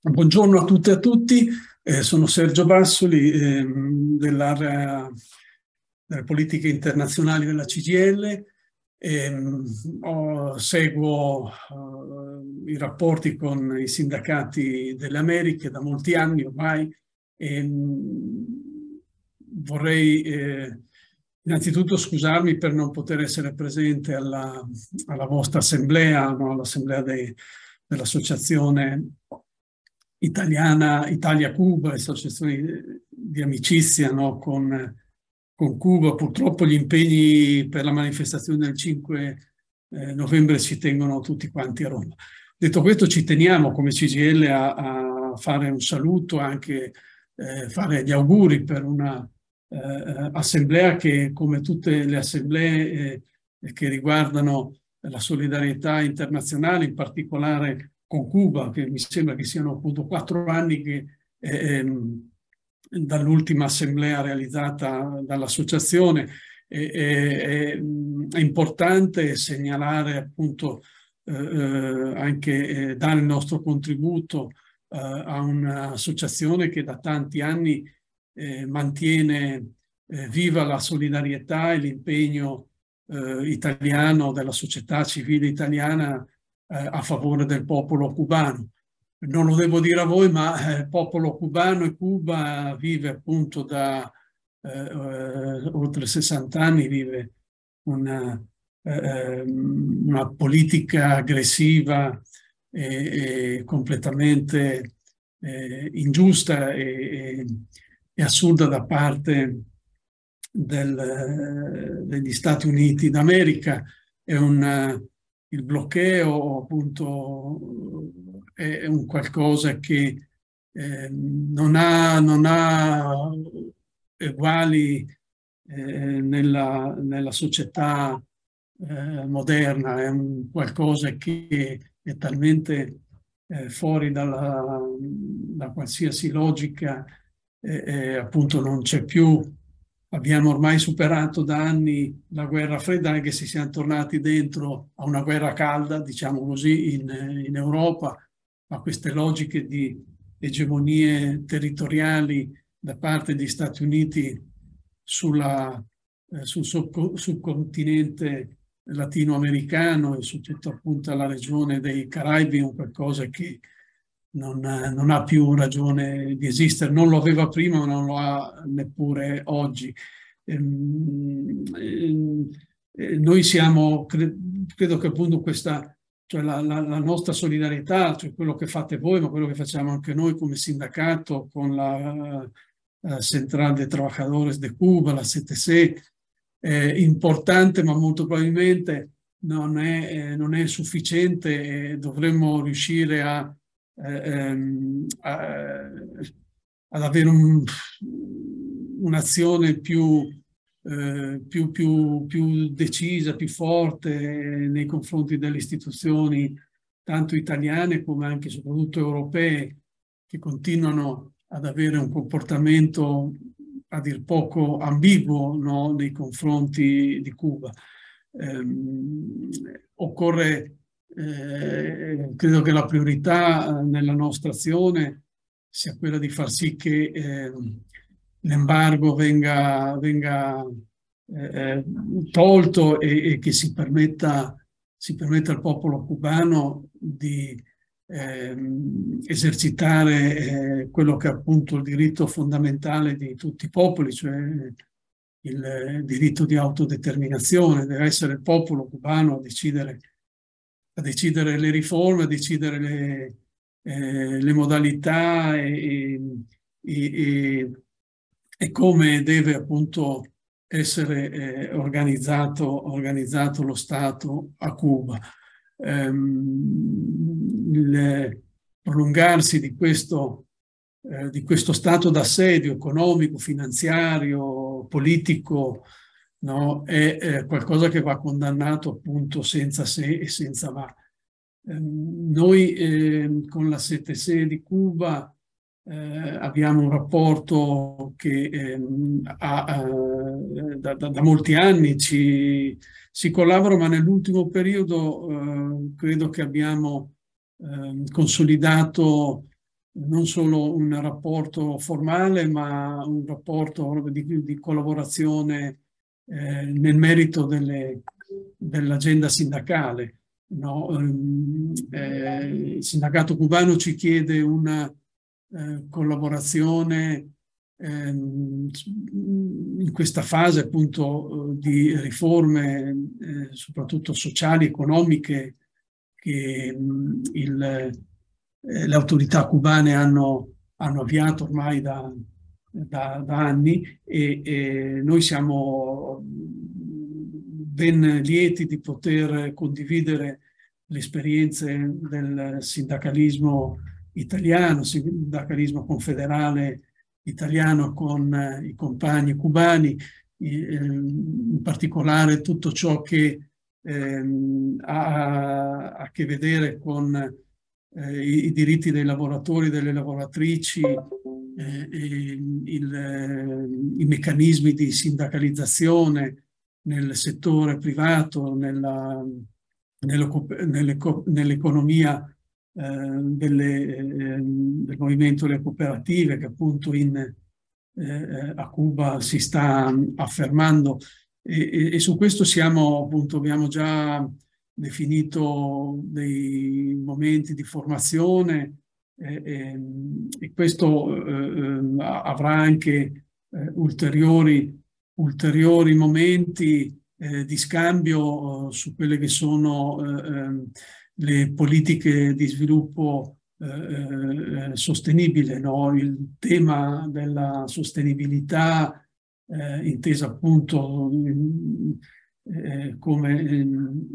Buongiorno a tutte e a tutti, eh, sono Sergio Bassoli eh, dell'area delle politiche internazionali della CGL. Eh, ho, seguo eh, i rapporti con i sindacati delle Americhe da molti anni ormai e ehm, vorrei eh, Innanzitutto scusarmi per non poter essere presente alla, alla vostra assemblea, no? all'assemblea dell'associazione italiana Italia-Cuba, associazioni di amicizia no? con, con, Cuba. Purtroppo gli impegni per la manifestazione del 5 eh, novembre ci tengono tutti quanti a Roma. Detto questo, ci teniamo come CGL a, a fare un saluto, anche eh, fare gli auguri per una eh, assemblea che, come tutte le assemblee eh, che riguardano la solidarietà internazionale, in particolare con Cuba, che mi sembra che siano appunto quattro anni che, ehm, dall'ultima assemblea realizzata dall'associazione. E, e, è importante segnalare appunto eh, eh, anche eh, dare il nostro contributo eh, a un'associazione che da tanti anni eh, mantiene eh, viva la solidarietà e l'impegno italiano della società civile italiana eh, a favore del popolo cubano. Non lo devo dire a voi, ma eh, il popolo cubano e Cuba vive appunto da eh, eh oltre 60 anni, vive una, eh, ehm, una politica aggressiva e, e completamente eh, ingiusta e, e, assurda da parte del, degli Stati Uniti d'America. È una, il bloccheo appunto è un qualcosa che eh, non, ha, non ha uguali eh, nella, nella, società eh, moderna, è un qualcosa che è talmente eh, fuori dalla, da qualsiasi logica, appunto non c'è più abbiamo ormai superato da anni la guerra fredda, anche se siamo tornati dentro a una guerra calda, diciamo così, in, in Europa, a queste logiche di egemonie territoriali da parte degli Stati Uniti sulla, eh, sul subcontinente latinoamericano e su tutta appunto la regione dei Caraibi, un qualcosa che non, non, ha più ragione di esistere, non lo aveva prima, ma non lo ha neppure oggi. Ehm, ehm, noi siamo, cre credo che appunto questa, cioè la, la, la, nostra solidarietà, cioè quello che fate voi, ma quello che facciamo anche noi come sindacato, con la, la eh, Central de Trabajadores de Cuba, la CTC, è importante, ma molto probabilmente non è, eh, non è sufficiente, dovremmo riuscire a eh, ehm, a, ad avere un, un'azione più, eh, più, più, più, decisa, più forte nei confronti delle istituzioni tanto italiane come anche soprattutto europee che continuano ad avere un comportamento a dir poco ambiguo no, nei confronti di Cuba. Eh, occorre eh, credo che la priorità eh, nella nostra azione sia quella di far sì che eh, l'embargo venga, venga eh, eh, tolto e, e, che si permetta, si permetta al popolo cubano di ehm, esercitare quello che è appunto il diritto fondamentale di tutti i popoli, cioè il diritto di autodeterminazione. Deve essere il popolo cubano a decidere a decidere le riforme, a decidere le, eh, le modalità e, e, e, come deve appunto essere eh, organizzato, organizzato, lo Stato a Cuba. Ehm, il prolungarsi di questo, eh, di questo stato d'assedio economico, finanziario, politico, no, è, è eh, qualcosa che va condannato appunto senza se e senza va. Ehm, noi eh, con la 7 sede di Cuba eh, abbiamo un rapporto che eh, ha, da, da, da, molti anni ci, si collabora, ma nell'ultimo periodo ehm, credo che abbiamo ehm, consolidato non solo un rapporto formale, ma un rapporto di, di collaborazione eh, nel merito dell'agenda dell sindacale No, ehm, eh, il sindacato cubano ci chiede una eh, collaborazione eh, in questa fase appunto di riforme, eh, soprattutto sociali, economiche, che mm, il, eh, le autorità cubane hanno, hanno avviato ormai da, da, da anni e, e noi siamo ben lieti di poter condividere le esperienze del sindacalismo italiano, sindacalismo confederale italiano con eh, i compagni cubani, ehm, in particolare tutto ciò che ehm, ha a che vedere con eh, i diritti dei lavoratori, e delle lavoratrici, eh, i meccanismi di sindacalizzazione, nel settore privato, nella, nell'economia eh, delle, eh, del movimento delle cooperative che appunto in, eh, eh a Cuba si sta affermando e, e su questo siamo appunto, abbiamo già definito dei momenti di formazione e questo eh, eh, avrà anche ulteriori ulteriori momenti eh, di scambio eh, su quelle che sono eh, ehm, le politiche di sviluppo eh, sostenibile, no? il tema della sostenibilità intesa appunto come ehm,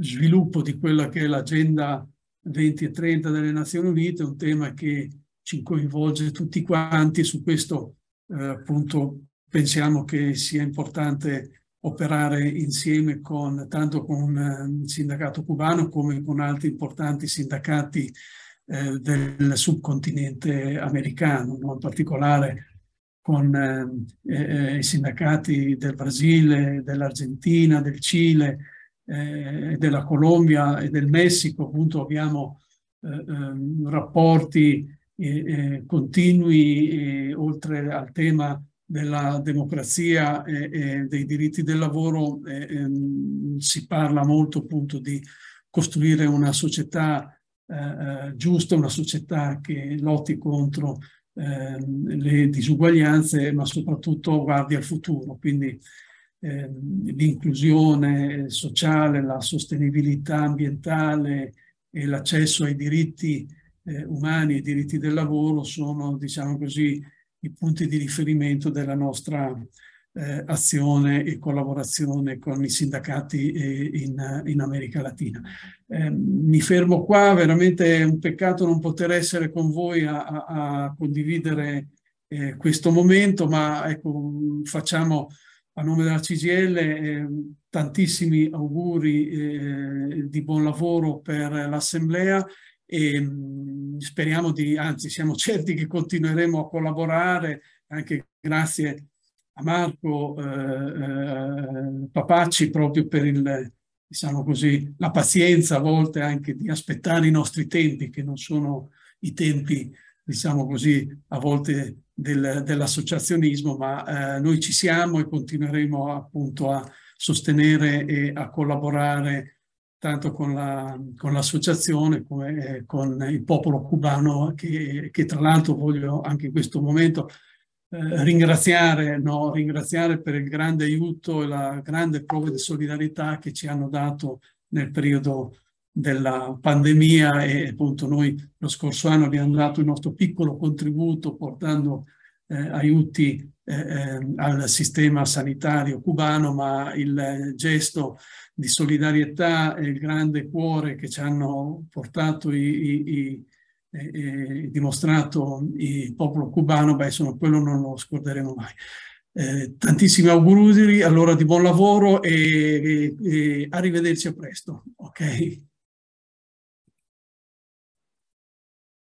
sviluppo di quella che è l'agenda 20 e 30 delle Nazioni Unite, un tema che ci coinvolge tutti quanti, su questo eh, appunto pensiamo che sia importante operare insieme con, tanto con il sindacato cubano come con altri importanti sindacati eh, del subcontinente americano, no? in particolare con eh, eh i sindacati del Brasile, dell'Argentina, del Cile, eh, della Colombia e del Messico. Appunto abbiamo eh, ehm, rapporti eh, continui oltre al tema della democrazia e, e dei diritti del lavoro ehm, si parla molto appunto di costruire una società eh, eh, giusta, una società che lotti contro ehm, le disuguaglianze, ma soprattutto guardi al futuro. Quindi eh, l'inclusione sociale, la sostenibilità ambientale e l'accesso ai diritti eh, umani, ai diritti del lavoro sono, diciamo così, i punti di riferimento della nostra eh, azione e collaborazione con i sindacati eh, in, in, America Latina. Eh, mi fermo qua, veramente è un peccato non poter essere con voi a, a, a condividere eh, questo momento, ma ecco, facciamo a nome della CGL ehm, tantissimi auguri eh, di buon lavoro per l'Assemblea e ehm, speriamo di, anzi siamo certi che continueremo a collaborare anche grazie a Marco eh, eh, Papacci proprio per il, diciamo così, la pazienza a volte anche di aspettare i nostri tempi che non sono i tempi diciamo così a volte del, dell'associazionismo ma eh, noi ci siamo e continueremo appunto a sostenere e a collaborare tanto con, la, con l'associazione come eh, con il popolo cubano che, che, tra l'altro voglio anche in questo momento eh, ringraziare, no? ringraziare, per il grande aiuto e la grande prova di solidarietà che ci hanno dato nel periodo della pandemia e appunto noi lo scorso anno abbiamo dato il nostro piccolo contributo portando eh, aiuti eh, ehm, al sistema sanitario cubano, ma il gesto di solidarietà e il grande cuore che ci hanno portato i, i, i eh, dimostrato il popolo cubano, beh, insomma, quello non lo scorderemo mai. Eh, tantissimi auguri, allora di buon lavoro e, e, e arrivederci a presto. Okay?